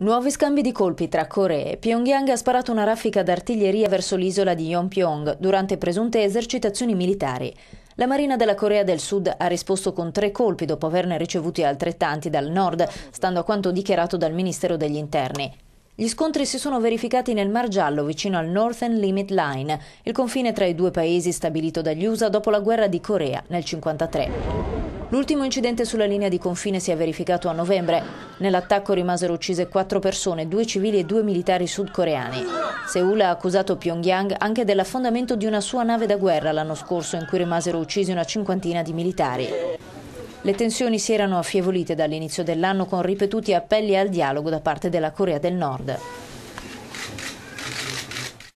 Nuovi scambi di colpi tra Coree. Pyongyang ha sparato una raffica d'artiglieria verso l'isola di Yonpyong durante presunte esercitazioni militari. La Marina della Corea del Sud ha risposto con tre colpi dopo averne ricevuti altrettanti dal nord, stando a quanto dichiarato dal Ministero degli Interni. Gli scontri si sono verificati nel Mar Giallo, vicino al Northern Limit Line, il confine tra i due paesi stabilito dagli USA dopo la guerra di Corea nel 1953. L'ultimo incidente sulla linea di confine si è verificato a novembre. Nell'attacco rimasero uccise quattro persone, due civili e due militari sudcoreani. Seul ha accusato Pyongyang anche dell'affondamento di una sua nave da guerra l'anno scorso in cui rimasero uccisi una cinquantina di militari. Le tensioni si erano affievolite dall'inizio dell'anno con ripetuti appelli al dialogo da parte della Corea del Nord.